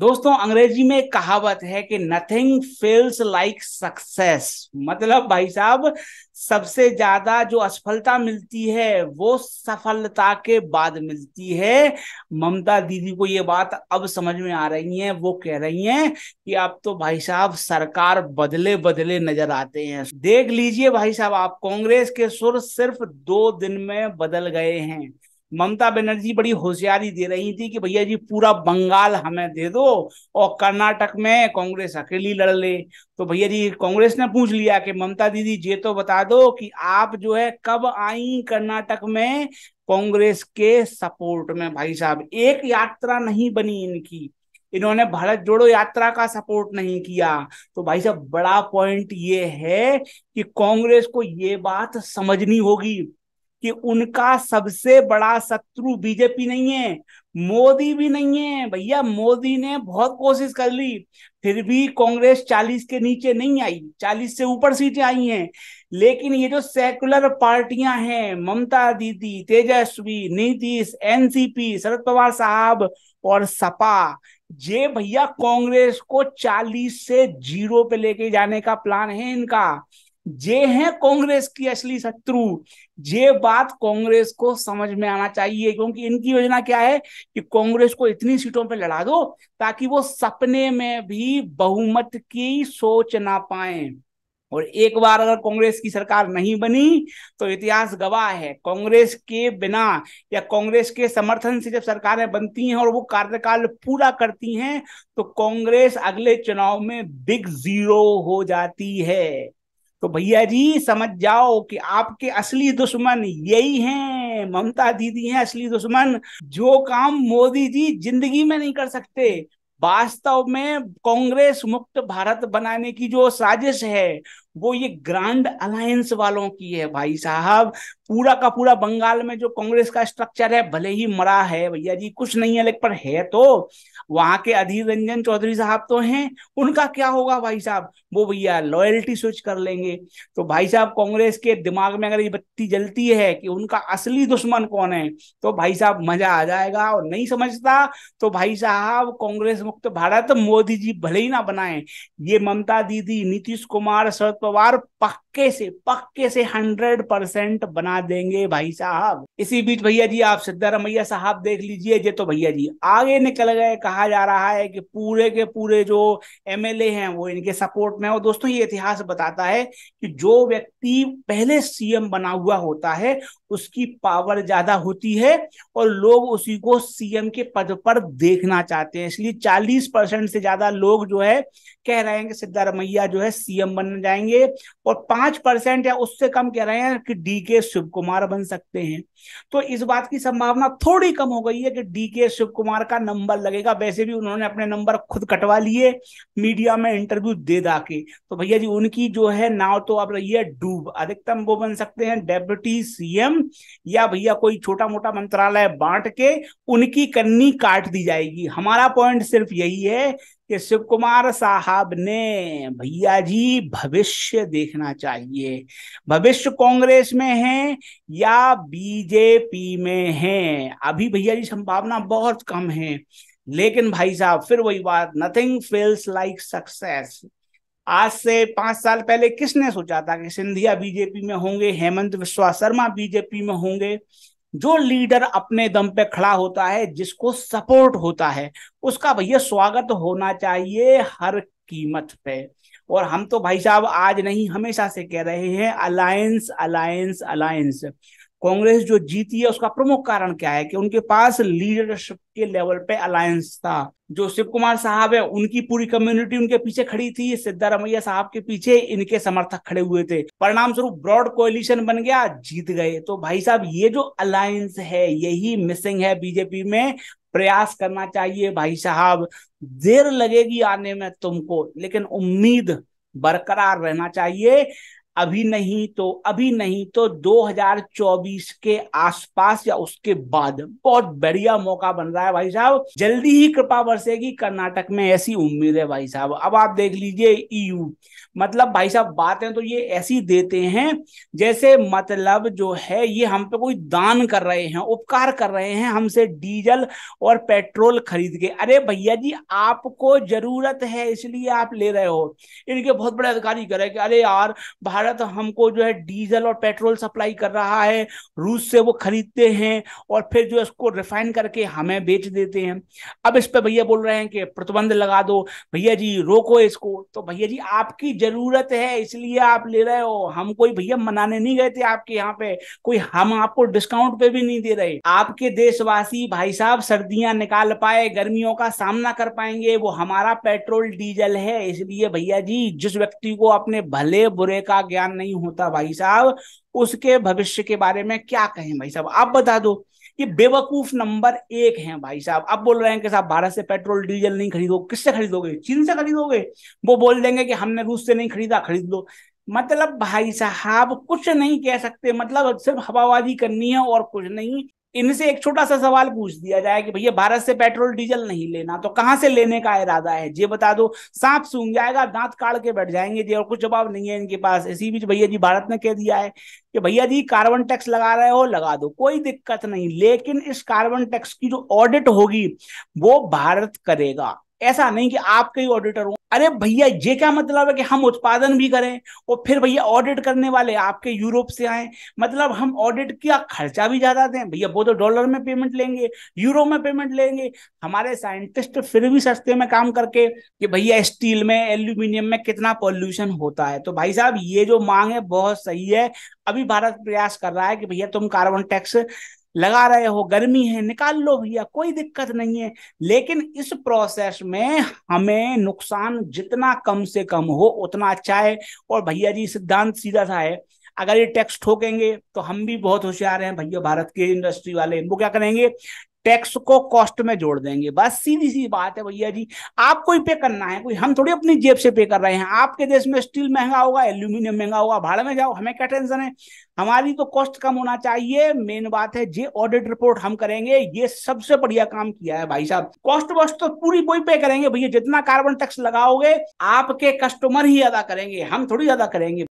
दोस्तों अंग्रेजी में कहावत है कि नथिंग फील्स लाइक सक्सेस मतलब भाई साहब सबसे ज्यादा जो असफलता मिलती है वो सफलता के बाद मिलती है ममता दीदी को ये बात अब समझ में आ रही है वो कह रही हैं कि अब तो भाई साहब सरकार बदले बदले नजर आते हैं देख लीजिए भाई साहब आप कांग्रेस के सुर सिर्फ दो दिन में बदल गए हैं ममता बनर्जी बड़ी होशियारी दे रही थी कि भैया जी पूरा बंगाल हमें दे दो और कर्नाटक में कांग्रेस अकेली लड़ ले तो भैया जी कांग्रेस ने पूछ लिया कि ममता दीदी ये तो बता दो कि आप जो है कब आई कर्नाटक में कांग्रेस के सपोर्ट में भाई साहब एक यात्रा नहीं बनी इनकी इन्होंने भारत जोड़ो यात्रा का सपोर्ट नहीं किया तो भाई साहब बड़ा पॉइंट ये है कि कांग्रेस को ये बात समझनी होगी कि उनका सबसे बड़ा शत्रु बीजेपी नहीं है मोदी भी नहीं है भैया मोदी ने बहुत कोशिश कर ली फिर भी कांग्रेस 40 के नीचे नहीं आई 40 से ऊपर सीटें आई हैं लेकिन ये जो सेकुलर पार्टियां हैं ममता दीदी तेजस्वी नीतीश एनसीपी शरद पवार साहब और सपा ये भैया कांग्रेस को 40 से जीरो पे लेके जाने का प्लान है इनका जे है कांग्रेस की असली शत्रु ये बात कांग्रेस को समझ में आना चाहिए क्योंकि इनकी योजना क्या है कि कांग्रेस को इतनी सीटों पर लड़ा दो ताकि वो सपने में भी बहुमत की सोच ना पाए और एक बार अगर कांग्रेस की सरकार नहीं बनी तो इतिहास गवाह है कांग्रेस के बिना या कांग्रेस के समर्थन से जब सरकारें बनती हैं और वो कार्यकाल पूरा करती हैं तो कांग्रेस अगले चुनाव में बिग जीरो हो जाती है तो भैया जी समझ जाओ कि आपके असली दुश्मन यही हैं ममता दीदी हैं असली दुश्मन जो काम मोदी जी जिंदगी में नहीं कर सकते वास्तव में कांग्रेस मुक्त भारत बनाने की जो साजिश है वो ये ग्रांड अलायंस वालों की है भाई साहब पूरा का पूरा बंगाल में जो कांग्रेस का स्ट्रक्चर है भले ही मरा है भैया जी कुछ नहीं है लेकिन पर है तो वहां के अधीर रंजन चौधरी साहब तो हैं उनका क्या होगा भाई साहब वो भैया लॉयल्टी स्विच कर लेंगे तो भाई साहब कांग्रेस के दिमाग में अगर ये बत्ती जलती है कि उनका असली दुश्मन कौन है तो भाई साहब मजा आ जाएगा और नहीं समझता तो भाई साहब कांग्रेस मुक्त भारत मोदी जी भले ही ना बनाए ये ममता दीदी नीतीश कुमार शरद पवार पक्का पक्के से पक्के से हंड्रेड परसेंट बना देंगे भाई साहब इसी बीच भैया जी आप सिद्धारमैया साहब देख लीजिए ये तो भैया जी आगे निकल गए कहा जा रहा है कि पूरे के पूरे जो एमएलए हैं वो इनके सपोर्ट में और दोस्तों ये इतिहास बताता है कि जो व्यक्ति पहले सीएम बना हुआ होता है उसकी पावर ज्यादा होती है और लोग उसी को सीएम के पद पर देखना चाहते हैं इसलिए चालीस परसेंट से ज्यादा लोग जो है कह रहे हैं कि सिद्धारमैया जो है सीएम बन जाएंगे और पांच पांच परसेंट या उससे कम कह रहे हैं कि डी के शिव कुमार बन सकते हैं तो इस बात की संभावना थोड़ी कम हो गई है कि डी के शिव कुमार का नंबर लगेगा वैसे भी उन्होंने अपने नंबर खुद कटवा लिए मीडिया में इंटरव्यू दे दा के तो भैया जी उनकी जो है नाव तो अब रही है डूब अधिकतम वो बन सकते हैं डेप्यूटी सीएम या भैया कोई छोटा मोटा मंत्रालय बांट के उनकी कन्नी काट दी जाएगी हमारा पॉइंट सिर्फ यही है कि शिव कुमार साहब ने भैया जी भविष्य देखना चाहिए भविष्य कांग्रेस में है या बीजेपी में है अभी भैया जी संभावना बहुत कम है लेकिन भाई साहब फिर वही बात नथिंग फील्स लाइक सक्सेस आज से पांच साल पहले किसने सोचा था कि सिंधिया बीजेपी में होंगे हेमंत विश्वास शर्मा बीजेपी में होंगे जो लीडर अपने दम पे खड़ा होता है जिसको सपोर्ट होता है उसका भैया स्वागत होना चाहिए हर कीमत पे और हम तो भाई साहब आज नहीं हमेशा से कह रहे हैं अलायंस अलायंस अलायंस कांग्रेस जो जीती है उसका प्रमुख कारण क्या है कि उनके पास लीडरशिप के लेवल पे अलायंस था जो शिव कुमार साहब है उनकी पूरी कम्युनिटी उनके पीछे खड़ी थी सिद्धारमैया साहब के पीछे इनके समर्थक खड़े हुए थे परिणाम स्वरूप ब्रॉड कोलिशन बन गया जीत गए तो भाई साहब ये जो अलायंस है यही मिसिंग है बीजेपी में प्रयास करना चाहिए भाई साहब देर लगेगी आने में तुमको लेकिन उम्मीद बरकरार रहना चाहिए अभी नहीं तो अभी नहीं तो 2024 के आसपास या उसके बाद बहुत बढ़िया मौका बन रहा है भाई साहब जल्दी ही कृपा बरसेगी कर्नाटक में ऐसी उम्मीद है भाई साहब अब आप देख लीजिए ईयू मतलब भाई साहब बातें तो ये ऐसी देते हैं जैसे मतलब जो है ये हम पे कोई दान कर रहे हैं उपकार कर रहे हैं हमसे डीजल और पेट्रोल खरीद के अरे भैया जी आपको जरूरत है इसलिए आप ले रहे हो इनके बहुत बड़े अधिकारी कह रहे कि अरे यार भारत भारत तो हमको जो है डीजल और पेट्रोल सप्लाई कर रहा है रूस से वो खरीदते हैं और फिर जो है उसको रिफाइन करके हमें बेच देते हैं अब इस पर भैया बोल रहे हैं कि प्रतिबंध लगा दो भैया जी रोको इसको तो भैया जी आपकी जरूरत है इसलिए आप ले रहे हो हम कोई भैया मनाने नहीं गए थे आपके यहाँ पे कोई हम आपको डिस्काउंट पे भी नहीं दे रहे आपके देशवासी भाई साहब सर्दियां निकाल पाए गर्मियों का सामना कर पाएंगे वो हमारा पेट्रोल डीजल है इसलिए भैया जी जिस व्यक्ति को अपने भले बुरे का ज्ञान नहीं होता भाई साहब उसके भविष्य के बारे में क्या कहें भाई साहब आप बता दो ये बेवकूफ नंबर एक है भाई साहब अब बोल रहे हैं कि साहब भारत से पेट्रोल डीजल नहीं खरीदो किससे खरीदोगे चीन से खरीदोगे वो बोल देंगे कि हमने रूस से नहीं खरीदा खरीद लो मतलब भाई साहब कुछ नहीं कह सकते मतलब सिर्फ हवाबाजी करनी है और कुछ नहीं इनसे एक छोटा सा सवाल पूछ दिया जाए कि भैया भारत से पेट्रोल डीजल नहीं लेना तो कहां से लेने का इरादा है ये बता दो सांप सूंघ जाएगा दांत काट के बैठ जाएंगे जी और कुछ जवाब नहीं है इनके पास इसी बीच भैया जी भारत ने कह दिया है कि भैया जी कार्बन टैक्स लगा रहे हो लगा दो कोई दिक्कत नहीं लेकिन इस कार्बन टैक्स की जो ऑडिट होगी वो भारत करेगा ऐसा नहीं कि आपके ही ऑडिटर हो अरे भैया ये क्या मतलब है कि हम उत्पादन भी करें और फिर भैया ऑडिट करने वाले आपके यूरोप से आए मतलब हम ऑडिट का खर्चा भी ज्यादा दें भैया वो तो डॉलर में पेमेंट लेंगे यूरो में पेमेंट लेंगे हमारे साइंटिस्ट फिर भी सस्ते में काम करके कि भैया स्टील में एल्यूमिनियम में कितना पॉल्यूशन होता है तो भाई साहब ये जो मांग है बहुत सही है अभी भारत प्रयास कर रहा है कि भैया तुम कार्बन टैक्स लगा रहे हो गर्मी है निकाल लो भैया कोई दिक्कत नहीं है लेकिन इस प्रोसेस में हमें नुकसान जितना कम से कम हो उतना अच्छा है और भैया जी सिद्धांत सीधा सा है अगर ये टैक्स ठोकेंगे तो हम भी बहुत होशियार हैं भैया भारत के इंडस्ट्री वाले वो क्या करेंगे टैक्स को कॉस्ट में जोड़ देंगे बस सीधी सी बात है भैया जी आपको ही पे करना है कोई हम थोड़ी अपनी जेब से पे कर रहे हैं आपके देश में स्टील महंगा होगा एल्यूमिनियम महंगा होगा भाड़ में जाओ हमें क्या टेंशन है हमारी तो कॉस्ट कम होना चाहिए मेन बात है जे ऑडिट रिपोर्ट हम करेंगे ये सबसे बढ़िया काम किया है भाई साहब कॉस्ट वॉस्ट तो पूरी कोई पे करेंगे भैया जितना कार्बन टैक्स लगाओगे आपके कस्टमर ही अदा करेंगे हम थोड़ी अदा करेंगे